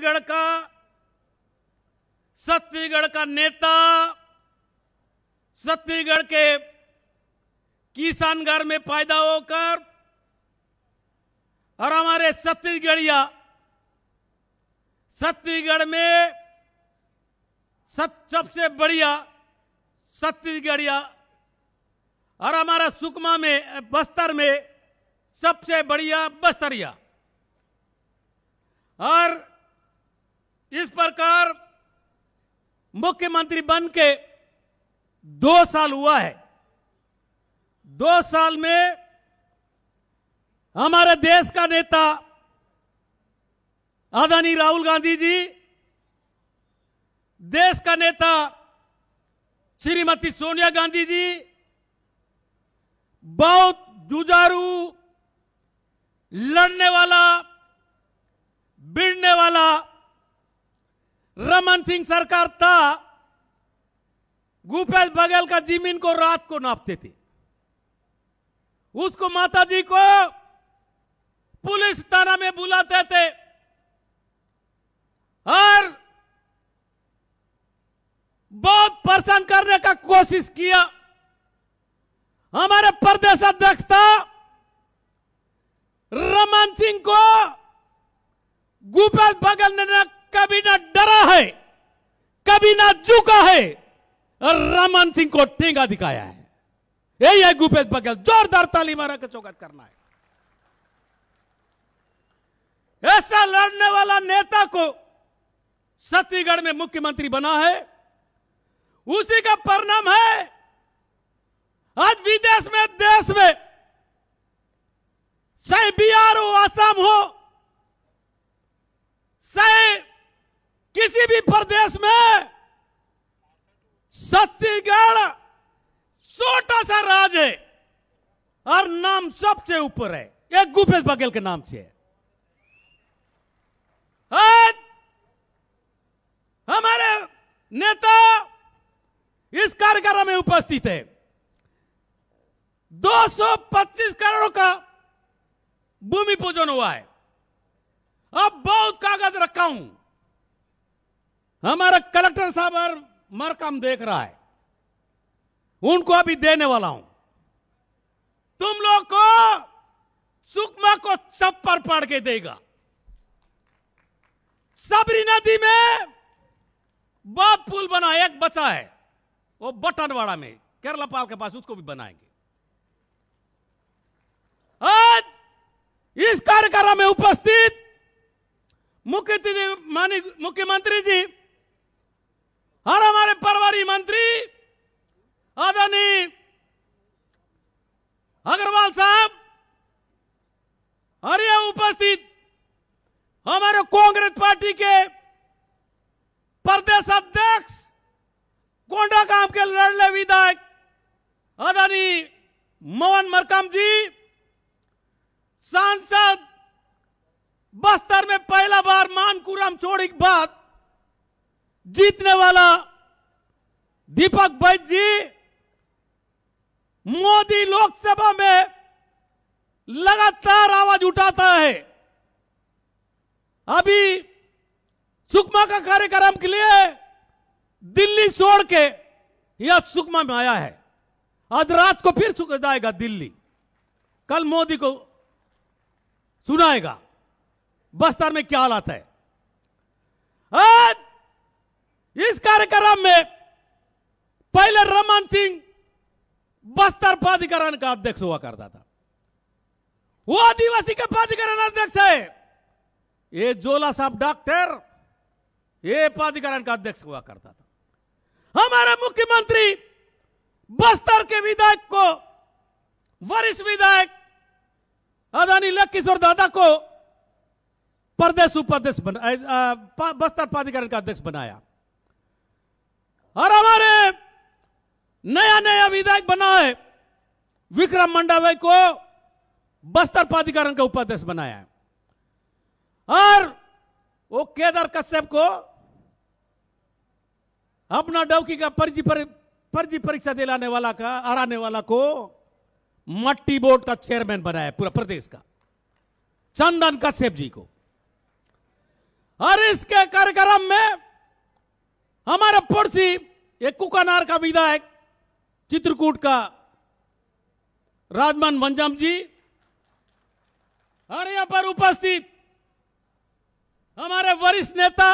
छत्तीसगढ़ का छत्तीसगढ़ का नेता छत्तीसगढ़ के किसान घर में पैदा होकर और हमारे छत्तीसगढ़िया छत्तीसगढ़ में सब सबसे बढ़िया छत्तीसगढ़िया और हमारा सुकमा में बस्तर में सबसे बढ़िया बस्तरिया और इस प्रकार मुख्यमंत्री बन के दो साल हुआ है दो साल में हमारे देश का नेता आदानी राहुल गांधी जी देश का नेता श्रीमती सोनिया गांधी जी बहुत जुझारू लड़ने वाला बिड़ने वाला रमन सिंह सरकार था भूपेश बघेल का जमीन को रात को नापते थे उसको माताजी को पुलिस थाना में बुलाते थे और बहुत परेशान करने का कोशिश किया हमारे प्रदेश अध्यक्ष था रमन सिंह को गुपेश बघेल ने कभी ना डरा है कभी ना झुका है और सिंह को ठेंगा दिखाया है यही है भूपेश बघेल जोरदार ताली मारा के चौगत करना है ऐसा लड़ने वाला नेता को छत्तीसगढ़ में मुख्यमंत्री बना है उसी का परिणाम है आज विदेश में देश में चाहे बिहार हो राज है और नाम सबसे ऊपर है एक भूपेश बघेल के नाम से है आज हमारे नेता इस कार्यक्रम में उपस्थित है 225 करोड़ का भूमि पूजन हुआ है अब बहुत कागज रखा हूं हमारा कलेक्टर साहब हर मरकाम देख रहा है उनको अभी देने वाला हूं तुम लोग को सुकमा को सब पर पड़ के देगा सबरी नदी में बहुत पुल बना एक बचा है वो बटनवाड़ा में केरला पाल के पास उसको भी बनाएंगे आज इस कार्यक्रम में उपस्थित मुख्यमंत्री मुख्यमंत्री जी और हमारे परिवारी मंत्री आदरणीय अग्रवाल साहब अरे उपस्थित हमारे कांग्रेस पार्टी के प्रदेश अध्यक्ष कोंडा काम के लड़ले विधायक आदानी मोहन मरकम जी सांसद बस्तर में पहला बार मानकुराम चोड़ी के बाद जीतने वाला दीपक बैद जी मोदी लोकसभा में लगातार आवाज उठाता है अभी सुकमा का कार्यक्रम के लिए दिल्ली छोड़ के यह सुकमा में आया है आज रात को फिर सुख जाएगा दिल्ली कल मोदी को सुनाएगा बस्तर में क्या हालात है आज इस कार्यक्रम में पहले रमन सिंह बस्तर प्राधिकरण का अध्यक्ष हुआ करता था वो आदिवासी का प्राधिकरण अध्यक्ष है ये जोला साहब डॉक्टर ये प्राधिकरण का अध्यक्ष हुआ करता था हमारे मुख्यमंत्री बस्तर के विधायक को वरिष्ठ विधायक अदानी लखीश्वर दादा को प्रदेश उपाध्यक्ष बना बस्तर प्राधिकरण का अध्यक्ष बनाया नया नया विधायक बना है विक्रम मंडावे को बस्तर प्राधिकरण का उपाध्यक्ष बनाया है और वो केदार कश्यप को अपना डौकी का पर्जी पर, परीक्षा दिलाने वाला का हराने वाला को मट्टी बोर्ड का चेयरमैन बनाया पूरा प्रदेश का चंदन कश्यप जी को और इसके कार्यक्रम में हमारे पड़ोसी एक कुकानार का विधायक चित्रकूट का राजमान वंजाम जी और यहां पर उपस्थित हमारे वरिष्ठ नेता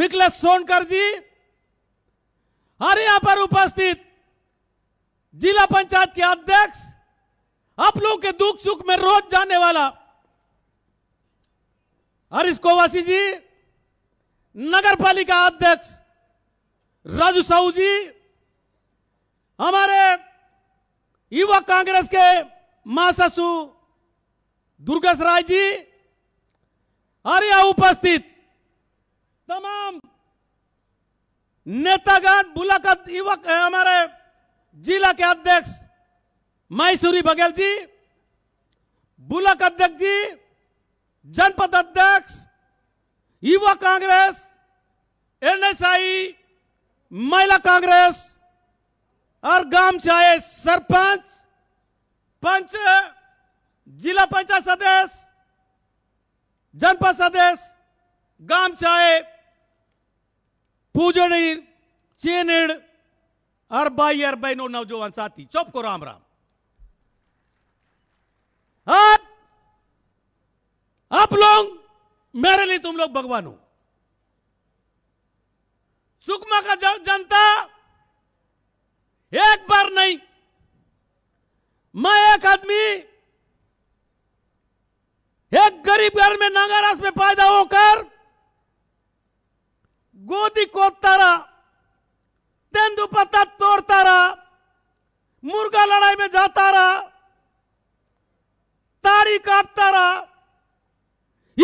मिकलत सोनकर जी और यहां पर उपस्थित जिला पंचायत के अध्यक्ष आप लोगों के दुख सुख में रोज जाने वाला हरीश कोवासी जी नगर पालिका अध्यक्ष राजू साहू जी हमारे युवा कांग्रेस के महासचिव दुर्गस राय जी और यह उपस्थित तमाम नेतागण बुलाकत युवक हमारे जिला के अध्यक्ष मैसूरी बघेल जी बुलक अध्यक्ष जी जनपद अध्यक्ष युवा कांग्रेस एनएसआई महिला कांग्रेस हर गांव चाहे सरपंच पंच जिला पंचायत सदस्य जनपद सदस्य गांव चाहे पूजनी चीनिड हर भाई हर बहनों नौजवान साथी चौप को राम राम आज आप लोग मेरे लिए तुम लोग भगवान हो सुकमा का जनता एक बार नहीं मैं एक आदमी एक गरीब घर में नागारास में पैदा होकर गोदी कोदता रहा तेंदु पत्ता तोड़ता रहा मुर्गा लड़ाई में जाता रहा ताड़ी काटता रहा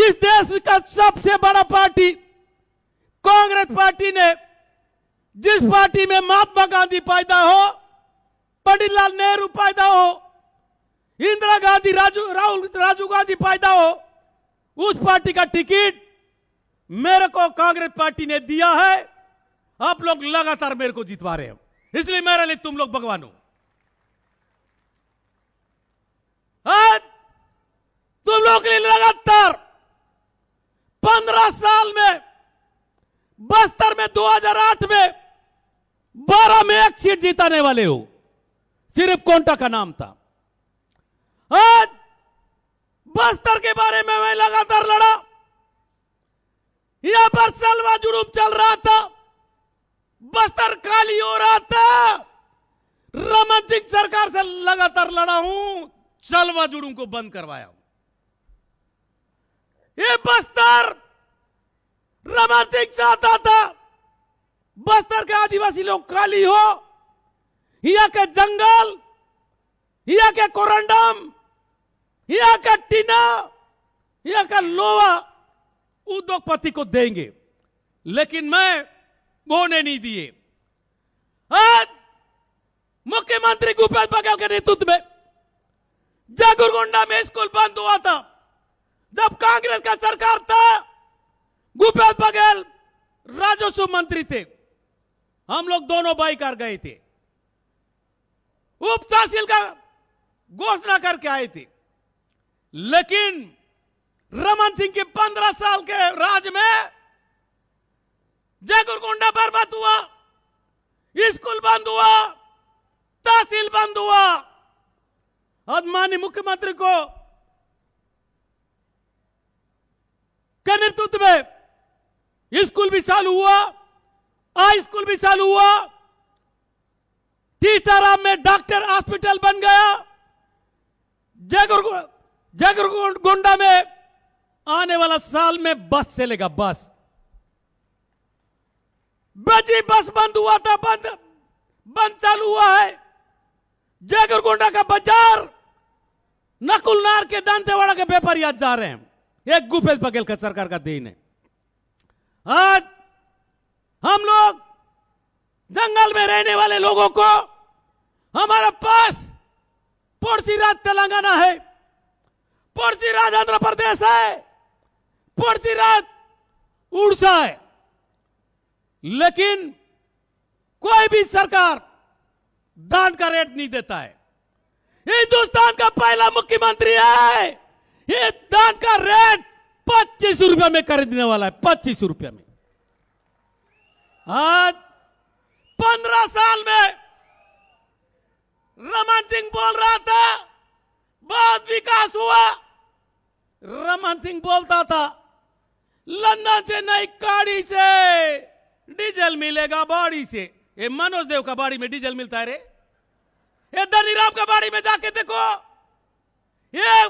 इस देश का सबसे बड़ा पार्टी कांग्रेस पार्टी ने जिस पार्टी में महात्मा गांधी पैदा हो लाल नेहरू पैदा हो इंदिरा गांधी राजू राहुल राजीव गांधी पैदा हो उस पार्टी का टिकट मेरे को कांग्रेस पार्टी ने दिया है आप लोग लगातार मेरे को जीतवा रहे हो इसलिए मेरे लिए तुम लोग भगवान हो आज तुम लोग के लिए लगातार पंद्रह साल में बस्तर में 2008 में बारह में एक सीट जिताने वाले हो सिर्फ कोंटा का नाम था आज बस्तर के बारे में मैं लगातार लड़ा यहां पर सलवा जुलूम चल रहा था बस्तर खाली हो रहा था रमन सिंह सरकार से लगातार लड़ा हूं सलवा जुड़ूम को बंद करवाया हूं ये बस्तर रमन सिंह चाहता था बस्तर के आदिवासी लोग काली हो यहाँ के जंगल यहाँ के कोरंडम यहाँ का टीना यहाँ का लोहा उद्योगपति को देंगे लेकिन मैं बोने नहीं दिए आज मुख्यमंत्री भूपेश बघेल के नेतृत्व में जागुरगोंडा में स्कूल बंद हुआ था जब कांग्रेस का सरकार था भूपेश बघेल राजस्व मंत्री थे हम लोग दोनों कर गए थे उप तहसील का घोषणा करके आए थे लेकिन रमन सिंह के पंद्रह साल के राज में जयगुरकुंडा बर्बाद हुआ स्कूल बंद हुआ तहसील बंद हुआ अदमानी मुख्यमंत्री को के नेतृत्व में स्कूल भी चालू हुआ हाई स्कूल भी चालू हुआ टीटाराम में डॉक्टर हॉस्पिटल बन गया जयगुर जयगुर गोंडा में आने वाला साल में बस चलेगा बस बजी बस बंद हुआ था बंद बंद चालू हुआ है जयगुर गोंडा का बाजार नकुलनार के दंतेवाड़ा के व्यापारी आज जा रहे हैं एक गुफेल बघेल का सरकार का देन है आज हम लोग जंगल में रहने वाले लोगों को हमारा पास पड़ोसी राज तेलंगाना है पड़ोसी राज आंध्र प्रदेश है पड़ोसी राज उड़ीसा है लेकिन कोई भी सरकार दान का रेट नहीं देता है हिंदुस्तान का पहला मुख्यमंत्री है ये दान का रेट पच्चीस रुपया में खरीदने वाला है पच्चीस रुपया में आज पंद्रह साल में रमन सिंह बोल रहा था बहुत विकास हुआ रमन सिंह बोलता था लंदन से नई गाड़ी से डीजल मिलेगा बॉडी से ये मनोज देव का बॉडी में डीजल मिलता है रे ये धनीराम का बॉडी में जाके देखो ये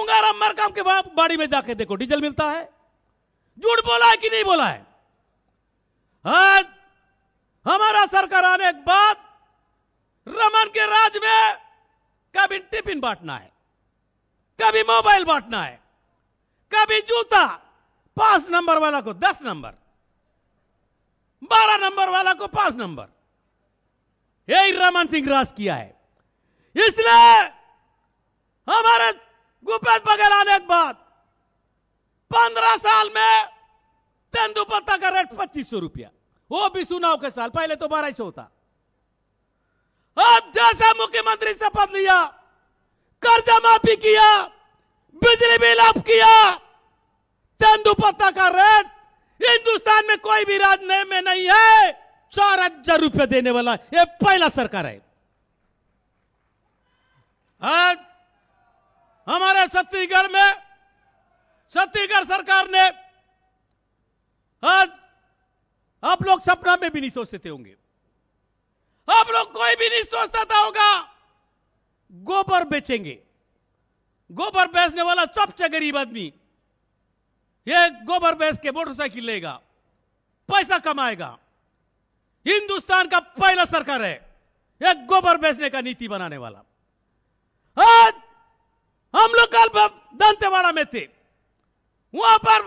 उंगाराम मरकाम के बॉडी में जाके देखो डीजल मिलता है झूठ बोला है कि नहीं बोला है आज हमारा सरकार आने के बाद रमन के राज में कभी टिफिन बांटना है कभी मोबाइल बांटना है कभी जूता पांच नंबर वाला को दस नंबर बारह नंबर वाला को पांच नंबर यही रमन सिंह राज किया है इसलिए हमारे गुपेश बघेल आने के बाद पंद्रह साल में तेंदुपत्ता का रेट पच्चीस सौ रुपया वो भी चुनाव के साल पहले तो बारह सौ होता अब जैसा मुख्यमंत्री शपथ लिया कर्जा माफी किया बिजली बिल अप किया तेंदु पत्ता का रेट हिंदुस्तान में कोई भी राज में नहीं है चार हजार रुपये देने वाला ये पहला सरकार है आज हमारे छत्तीसगढ़ में छत्तीसगढ़ सरकार ने आज आप लोग सपना में भी नहीं सोचते थे होंगे आप लोग कोई भी नहीं सोचता था होगा गोबर बेचेंगे गोबर बेचने वाला सबसे गरीब आदमी ये गोबर बेच के मोटरसाइकिल लेगा पैसा कमाएगा हिंदुस्तान का पहला सरकार है यह गोबर बेचने का नीति बनाने वाला आज हम लोग कल दंतेवाड़ा में थे वहां पर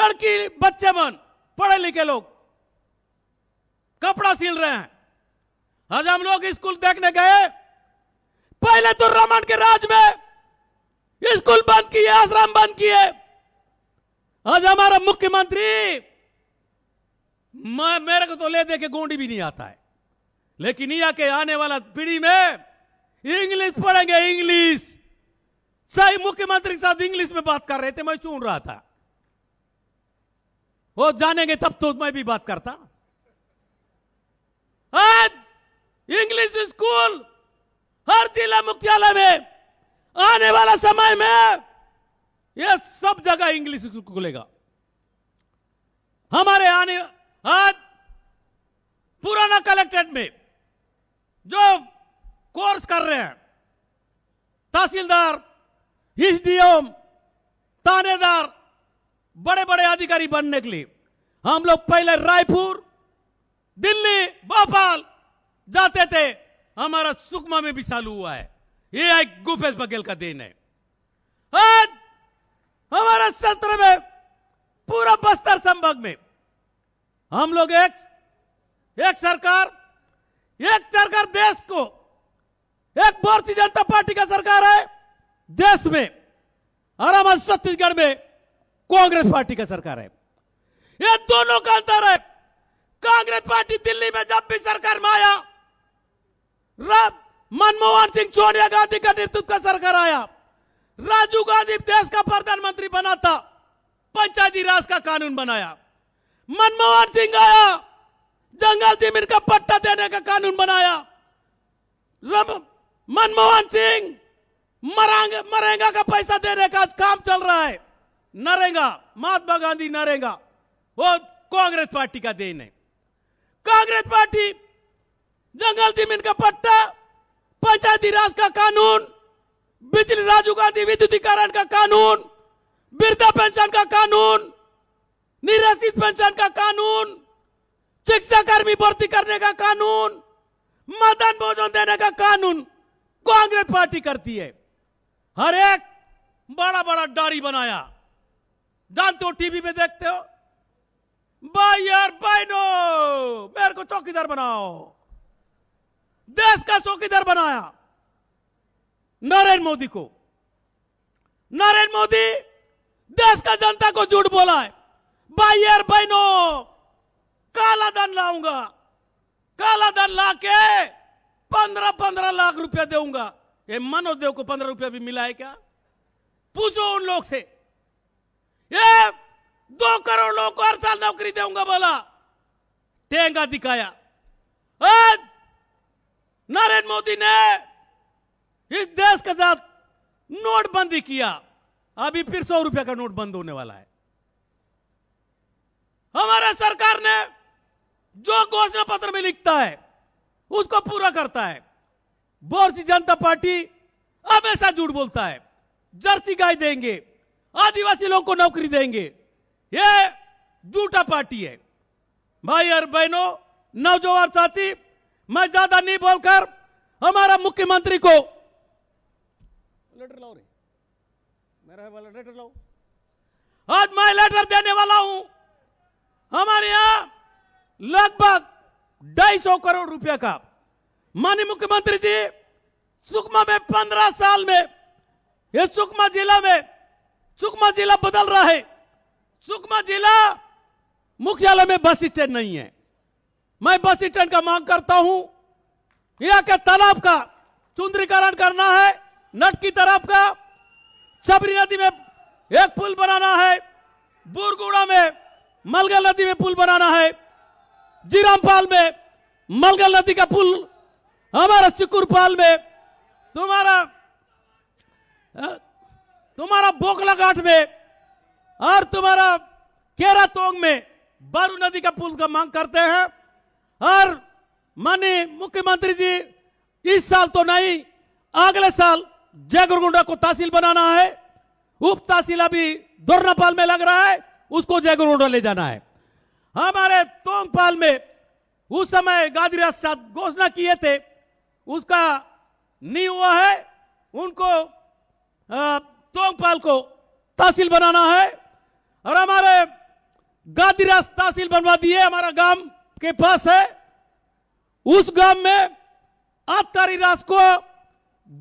लड़की बच्चे मन पढ़े लिखे लोग कपड़ा सिल रहे हैं आज हम लोग स्कूल देखने गए पहले तो रमन के राज में स्कूल बंद किए आश्रम बंद किए आज हमारा मुख्यमंत्री मैं मेरे को तो ले दे के गोंडी भी नहीं आता है लेकिन यहाँ के आने वाला पीढ़ी में इंग्लिश पढ़ेंगे इंग्लिश सही मुख्यमंत्री के साथ इंग्लिश में बात कर रहे थे मैं चुन रहा था वो जानेंगे तब तो मैं भी बात करता आज इंग्लिश स्कूल हर जिला मुख्यालय में आने वाला समय में यह सब जगह इंग्लिश स्कूल खुलेगा हमारे आने आज पुराना कलेक्ट्रेट में जो कोर्स कर रहे हैं तहसीलदार एसडीएम थानेदार बड़े बड़े अधिकारी बनने के लिए हम लोग पहले रायपुर दिल्ली भोपाल जाते थे हमारा सुकमा में भी चालू हुआ है ये एक भूपेश बघेल का देन है आज हमारा सत्र में पूरा बस्तर संभाग में हम लोग एक एक सरकार एक सरकार देश को एक भारतीय जनता पार्टी का सरकार है देश में और हमारे छत्तीसगढ़ में कांग्रेस पार्टी का सरकार है ये दोनों का अंतर है कांग्रेस पार्टी दिल्ली में जब भी सरकार में आया रब मनमोहन सिंह सोनिया गांधी का नेतृत्व का सरकार आया राजीव गांधी देश का प्रधानमंत्री बना था पंचायती राज का कानून बनाया मनमोहन सिंह आया जंगल जमीन का पट्टा देने का कानून बनाया मनमोहन सिंह मरांग मरेंगा का पैसा देने का काम चल रहा है नरेगा महात्मा गांधी नरेगा वो कांग्रेस पार्टी का देन है कांग्रेस पार्टी जंगल जमीन का पट्टा पंचायती राज का कानून बिजली राजू गांधी विद्युतीकरण का कानून वृद्धा पेंशन का कानून निराश्रित पेंशन का कानून शिक्षा कर्मी भर्ती करने का कानून मदन भोजन देने का कानून कांग्रेस पार्टी करती है हर एक बड़ा बड़ा डाड़ी बनाया जानते हो टीवी में देखते हो भाई यार बहनो मेरे को चौकीदार बनाओ देश का चौकीदार बनाया नरेंद्र मोदी को नरेंद्र मोदी देश का जनता को झूठ बोला है भाई यार बहनो काला धन लाऊंगा काला धन ला के पंद्रह पंद्रह लाख रुपया दूंगा ये मनोज देव को पंद्रह रुपया भी मिला है क्या पूछो उन लोग से ये दो करोड़ लोगों को हर साल नौकरी दूंगा बोला टेंगा दिखाया आज नरेंद्र मोदी ने इस देश के साथ नोटबंदी किया अभी फिर सौ रुपया का नोट बंद होने वाला है हमारे सरकार ने जो घोषणा पत्र में लिखता है उसको पूरा करता है बोर्सी जनता पार्टी हमेशा झूठ बोलता है जर्सी गाय देंगे आदिवासी लोगों को नौकरी देंगे ये झूठा पार्टी है भाई और बहनों नौजवान साथी मैं ज्यादा नहीं बोलकर हमारा मुख्यमंत्री को लेटर लाओ रे मेरा वाला लेटर लाओ आज मैं लेटर देने वाला हूं हमारे यहां लगभग ढाई सौ करोड़ रुपया का माननीय मुख्यमंत्री जी सुकमा में पंद्रह साल में ये सुकमा जिला में सुकमा जिला बदल रहा है सुकमा जिला मुख्यालय में बस स्टैंड नहीं है मैं बस स्टैंड का मांग करता हूं यहाँ के तालाब का चुंद्रीकरण करना है नट की तरफ का सबरी नदी में एक पुल बनाना है बुरगुड़ा में मलगल नदी में पुल बनाना है जीरामपाल में मलगल नदी का पुल हमारा सिकुरपाल में तुम्हारा तुम्हारा घाट में और तुम्हारा केरा तोंग में बारू नदी का पुल का मांग करते हैं और माननीय मुख्यमंत्री जी इस साल तो नहीं अगले साल जयगुरुगुंडा को तहसील बनाना है उप तहसील अभी दुर्नापाल में लग रहा है उसको जयगुरुगुंडा ले जाना है हमारे तोंगपाल में उस समय गादरी साहब घोषणा किए थे उसका नहीं हुआ है उनको तोंगपाल को तहसील बनाना है और हमारे गादीरास तहसील बनवा दिए हमारा गांव के पास है उस गांव में आतारी रास को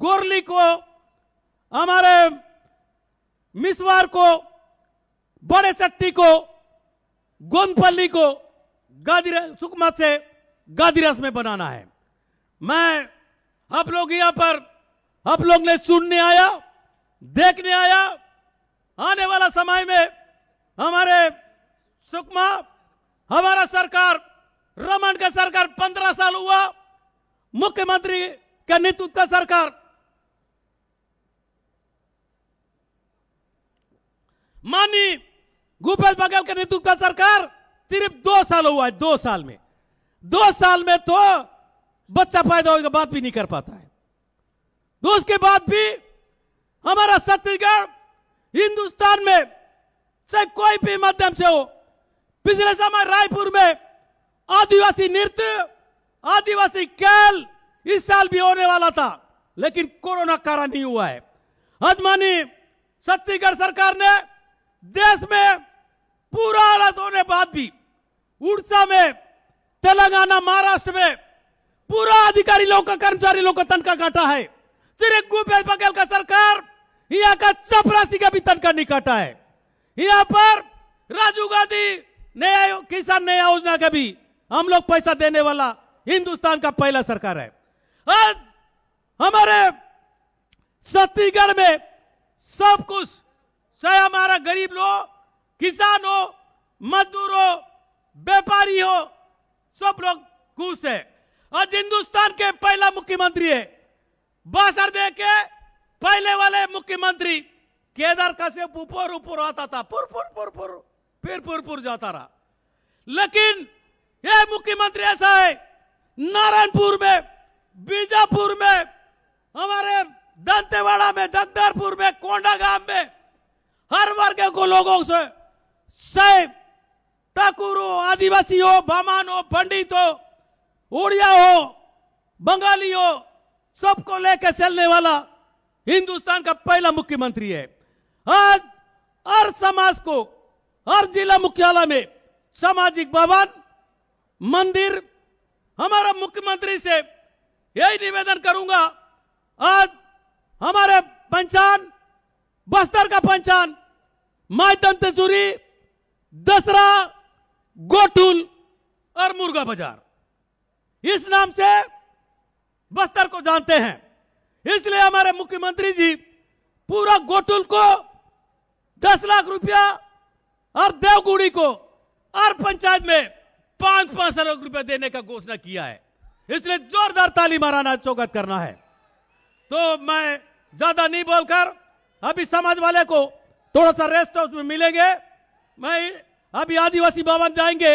गोरली को हमारे मिसवार को बड़े सट्टी को गोंदपल्ली को गादी सुकमा से गादीरास में बनाना है मैं आप लोग यहां पर आप लोग ने सुनने आया देखने आया आने वाला समय में हमारे सुकमा हमारा सरकार रमन का सरकार पंद्रह साल हुआ मुख्यमंत्री का नेतृत्व का सरकार मानी भूपेश बघेल के नेतृत्व का सरकार सिर्फ दो साल हुआ है दो साल में दो साल में तो बच्चा पैदा होने का बात भी नहीं कर पाता है तो उसके बाद भी हमारा छत्तीसगढ़ हिंदुस्तान में से कोई भी माध्यम से हो पिछले समय रायपुर में आदिवासी नृत्य आदिवासी खेल इस साल भी होने वाला था लेकिन कोरोना कारण नहीं हुआ है अजमानी छत्तीसगढ़ सरकार ने देश में पूरा हालत होने बाद भी उड़ीसा में तेलंगाना महाराष्ट्र में पूरा अधिकारी लोग का कर्मचारी लोग का तनखा काटा है सिर्फ भूपेश बघेल का सरकार यहाँ का चपरासी का भी तनखा नहीं काटा है यहाँ पर राजीव गांधी नया किसान नया योजना का भी हम लोग पैसा देने वाला हिंदुस्तान का पहला सरकार है आज हमारे छत्तीसगढ़ में सब कुछ चाहे हमारा गरीब हो किसान हो मजदूर हो व्यापारी हो सब लोग खुश है आज हिंदुस्तान के पहला मुख्यमंत्री है भाषण दे के पहले वाले मुख्यमंत्री केदार का से ऊपर ऊपर आता था पुर पुर पुर पुर फिर पुर पुर जाता रहा लेकिन ये मुख्यमंत्री ऐसा है नारायणपुर में बीजापुर में हमारे दंतेवाड़ा में जगदारपुर में कोंडागाम में हर वर्ग को लोगों से सैब ठाकुर हो आदिवासी हो बामान हो पंडित हो उड़िया हो बंगाली हो सबको लेकर चलने वाला हिंदुस्तान का पहला मुख्यमंत्री है आज हर समाज को हर जिला मुख्यालय में सामाजिक भवन मंदिर हमारा मुख्यमंत्री से यही निवेदन करूंगा आज हमारे पंचान बस्तर का पंचान माई तेजूरी दसरा गोटुल और मुर्गा बाजार इस नाम से बस्तर को जानते हैं इसलिए हमारे मुख्यमंत्री जी पूरा गोटुल को दस लाख रुपया और देवगुड़ी को और पंचायत में पांच पांच लाख रुपया देने का घोषणा किया है इसलिए जोरदार ताली माराना चौकत करना है तो मैं ज्यादा नहीं बोलकर अभी समाज वाले को थोड़ा सा रेस्ट हाउस में मिलेंगे मैं अभी आदिवासी भवन जाएंगे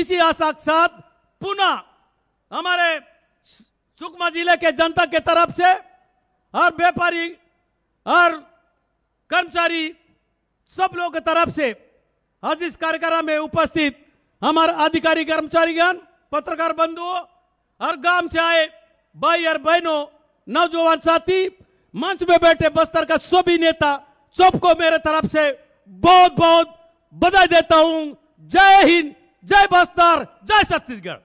इसी आशा के साथ पुनः हमारे सुकमा जिले के जनता के तरफ से हर व्यापारी हर कर्मचारी सब लोगों तरफ से आज इस कार्यक्रम में उपस्थित हमारे अधिकारी कर्मचारीगण पत्रकार बंधुओं हर गांव से आए भाई और बहनों नौजवान साथी मंच में बैठे बस्तर का सभी नेता सबको मेरे तरफ से बहुत बहुत बधाई देता हूं जय हिंद जय बस्तर जय छत्तीसगढ़